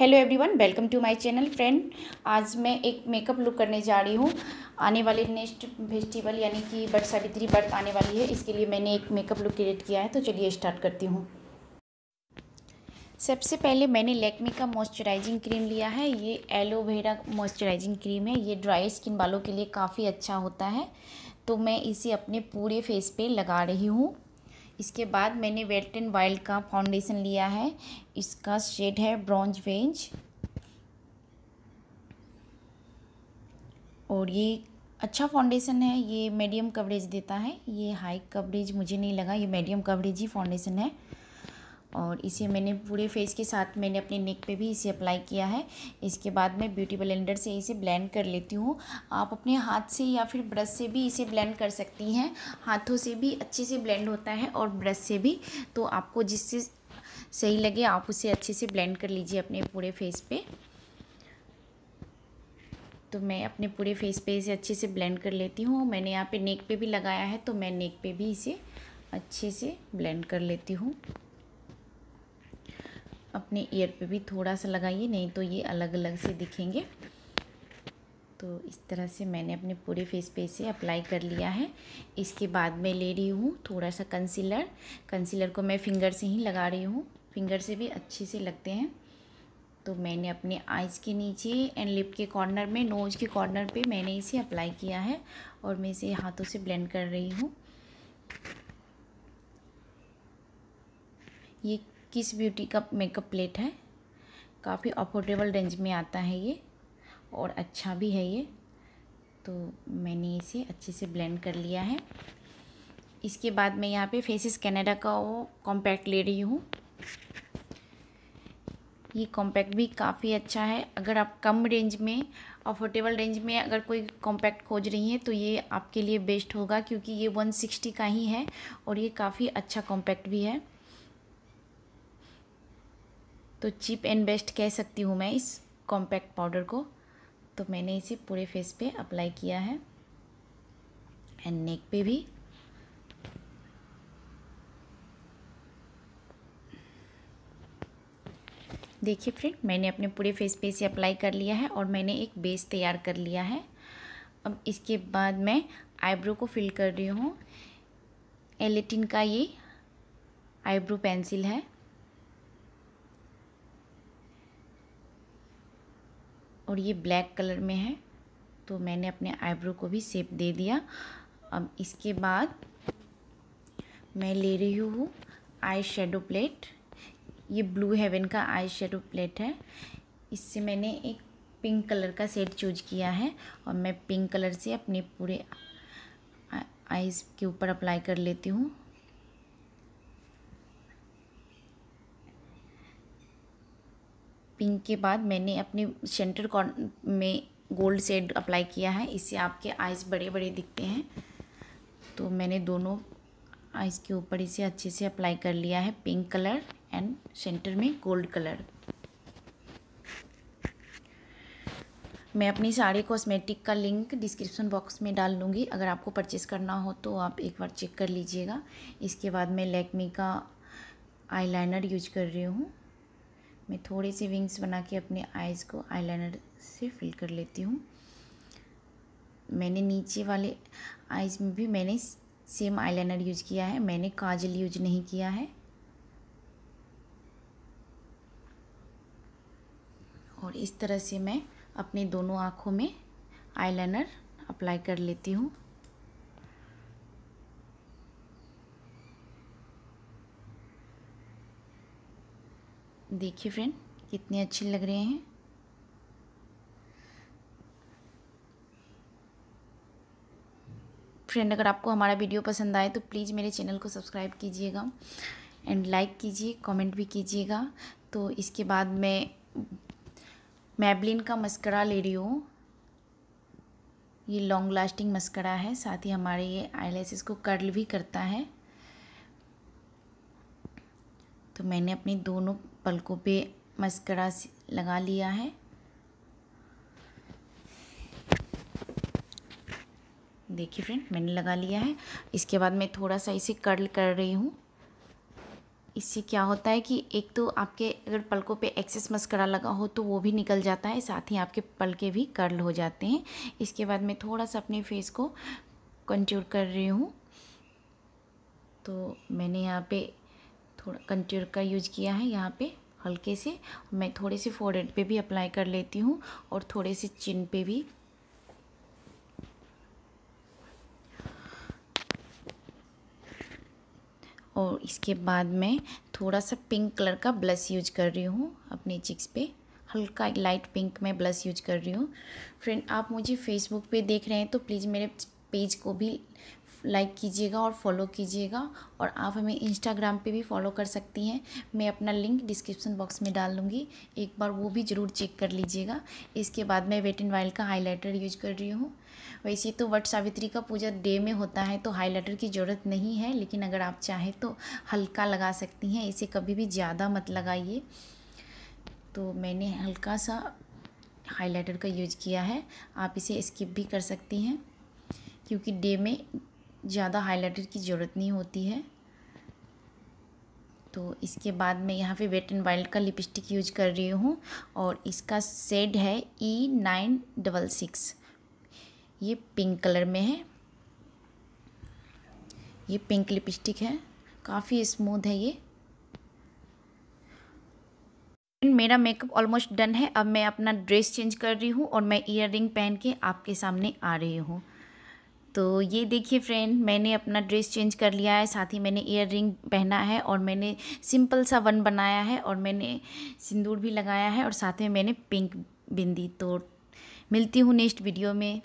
hello everyone welcome to my channel friend आज मैं एक मेकअप लुक करने जा रही हूँ आने वाले नेक्स्ट फेस्टिवल यानी कि बर्थ सावित्री बर्थ आने वाली है इसके लिए मैंने एक मेकअप लुक क्रिएट किया है तो चलिए स्टार्ट करती हूँ सबसे पहले मैंने लैक्मी का मॉइस्चराइजिंग क्रीम लिया है ये एलोवेरा मॉइस्चराइजिंग क्रीम है ये ड्राई स्किन वालों के लिए काफ़ी अच्छा होता है तो मैं इसे अपने पूरे फेस पर लगा रही हूँ इसके बाद मैंने वेट एंड वाइल्ड का फाउंडेशन लिया है इसका शेड है ब्रॉन्ज वेंज और ये अच्छा फाउंडेशन है ये मीडियम कवरेज देता है ये हाई कवरेज मुझे नहीं लगा ये मीडियम कवरेज ही फाउंडेशन है और इसे मैंने पूरे फेस के साथ मैंने अपने नेक पे भी इसे अप्लाई किया है इसके बाद मैं ब्यूटी ब्लेंडर से इसे ब्लेंड कर लेती हूँ आप अपने हाथ से या फिर ब्रश से भी इसे ब्लेंड कर सकती हैं हाथों से भी अच्छे से ब्लेंड होता है और ब्रश से भी तो आपको जिससे सही लगे आप उसे अच्छे से ब्लेंड कर लीजिए अपने पूरे फेस पे तो मैं अपने पूरे फेस पे इसे अच्छे से ब्लेंड कर लेती हूँ मैंने यहाँ पे नेक पे भी लगाया है तो मैं नेक पे भी इसे अच्छे से ब्लेंड कर लेती हूँ अपने ईयर पे भी थोड़ा सा लगाइए नहीं तो ये अलग अलग से दिखेंगे तो इस तरह से मैंने अपने पूरे फेस पे इसे अप्लाई कर लिया है इसके बाद मैं ले रही हूँ थोड़ा सा कंसीलर कंसीलर को मैं फिंगर से ही लगा रही हूँ फिंगर से भी अच्छे से लगते हैं तो मैंने अपने आइज़ के नीचे एंड लिप के कॉर्नर में नोज के कॉर्नर पे मैंने इसे अप्लाई किया है और मैं इसे हाथों से ब्लेंड कर रही हूँ ये किस ब्यूटी का मेकअप प्लेट है काफ़ी अफोर्डेबल रेंज में आता है ये और अच्छा भी है ये तो मैंने इसे अच्छे से ब्लेंड कर लिया है इसके बाद मैं यहाँ पे फेसिस कैनेडा का वो कॉम्पैक्ट ले रही हूँ ये कॉम्पैक्ट भी काफ़ी अच्छा है अगर आप कम रेंज में अफोर्डेबल रेंज में अगर कोई कॉम्पैक्ट खोज रही हैं तो ये आपके लिए बेस्ट होगा क्योंकि ये वन सिक्सटी का ही है और ये काफ़ी अच्छा कॉम्पैक्ट भी है तो चीप एंड बेस्ट कह सकती हूँ मैं इस कॉम्पैक्ट पाउडर को तो मैंने इसे पूरे फेस पे अप्लाई किया है एंड नेक पे भी देखिए फ्रेंड मैंने अपने पूरे फेस पे इसे अप्लाई कर लिया है और मैंने एक बेस तैयार कर लिया है अब इसके बाद मैं आईब्रो को फिल कर रही हूँ एलेटिन का ये आईब्रो पेंसिल है और ये ब्लैक कलर में है तो मैंने अपने आईब्रो को भी सेप दे दिया अब इसके बाद मैं ले रही हूँ आई शेडो प्लेट ये ब्लू हेवन का आई शेडो प्लेट है इससे मैंने एक पिंक कलर का सेट चूज किया है और मैं पिंक कलर से अपने पूरे आइज़ के ऊपर अप्लाई कर लेती हूँ पिंक के बाद मैंने अपने सेंटर कॉर्न में गोल्ड सेड अप्लाई किया है इससे आपके आइज़ बड़े बड़े दिखते हैं तो मैंने दोनों आइज़ के ऊपर इसे अच्छे से अप्लाई कर लिया है पिंक कलर एंड सेंटर में गोल्ड कलर मैं अपनी सारे कॉस्मेटिक का लिंक डिस्क्रिप्शन बॉक्स में डाल लूँगी अगर आपको परचेस करना हो तो आप एक बार चेक कर लीजिएगा इसके बाद मैं लैक्मी का आईलाइनर यूज कर रही हूँ मैं थोड़े से विंग्स बना के अपने आइज़ को आईलाइनर से फिल कर लेती हूँ मैंने नीचे वाले आइज़ में भी मैंने सेम आईलाइनर यूज़ किया है मैंने काजल यूज नहीं किया है और इस तरह से मैं अपने दोनों आँखों में आईलाइनर अप्लाई कर लेती हूँ देखिए फ्रेंड कितने अच्छे लग रहे हैं फ्रेंड अगर आपको हमारा वीडियो पसंद आए तो प्लीज़ मेरे चैनल को सब्सक्राइब कीजिएगा एंड लाइक कीजिए कमेंट भी कीजिएगा तो इसके बाद मैं मैबलिन का मस्करा ले रही हूँ ये लॉन्ग लास्टिंग मस्करा है साथ ही हमारे ये आईलाइसिस को कर्ल भी करता है तो मैंने अपनी दोनों पलकों पे मस्करा लगा लिया है देखिए फ्रेंड मैंने लगा लिया है इसके बाद मैं थोड़ा सा इसे कर्ल कर रही हूँ इससे क्या होता है कि एक तो आपके अगर पलकों पे एक्सेस मस्करा लगा हो तो वो भी निकल जाता है साथ ही आपके पलके भी कर्ल हो जाते हैं इसके बाद मैं थोड़ा सा अपने फेस को कंट्यूर कर रही हूँ तो मैंने यहाँ पे थोड़ा कंट्यूर का यूज किया है यहाँ पे हल्के से मैं थोड़े से फोरहेड पे भी अप्लाई कर लेती हूँ और थोड़े से चिन पे भी और इसके बाद मैं थोड़ा सा पिंक कलर का ब्लश यूज कर रही हूँ अपने चिक्स पे हल्का लाइट पिंक में ब्लश यूज कर रही हूँ फ्रेंड आप मुझे फेसबुक पे देख रहे हैं तो प्लीज़ मेरे पेज को भी लाइक कीजिएगा और फॉलो कीजिएगा और आप हमें इंस्टाग्राम पे भी फॉलो कर सकती हैं मैं अपना लिंक डिस्क्रिप्शन बॉक्स में डाल दूँगी एक बार वो भी ज़रूर चेक कर लीजिएगा इसके बाद मैं वेट एंड वाइल्ड का हाईलाइटर यूज कर रही हूँ वैसे तो वट सावित्री का पूजा डे में होता है तो हाईलाइटर की ज़रूरत नहीं है लेकिन अगर आप चाहें तो हल्का लगा सकती हैं इसे कभी भी ज़्यादा मत लगाइए तो मैंने हल्का सा हाइलाइटर का यूज किया है आप इसे स्किप भी कर सकती हैं क्योंकि डे में ज़्यादा हाइलाइटर की ज़रूरत नहीं होती है तो इसके बाद मैं यहाँ पे वेट एंड वाइल्ड का लिपस्टिक यूज कर रही हूँ और इसका सेड है ई नाइन डबल सिक्स ये पिंक कलर में है ये पिंक लिपस्टिक है काफ़ी स्मूथ है ये मेरा मेकअप ऑलमोस्ट डन है अब मैं अपना ड्रेस चेंज कर रही हूँ और मैं इयर पहन के आपके सामने आ रही हूँ तो ये देखिए फ्रेंड मैंने अपना ड्रेस चेंज कर लिया है साथ ही मैंने ईयर पहना है और मैंने सिंपल सा वन बनाया है और मैंने सिंदूर भी लगाया है और साथ में मैंने पिंक बिंदी तो मिलती हूँ नेक्स्ट वीडियो में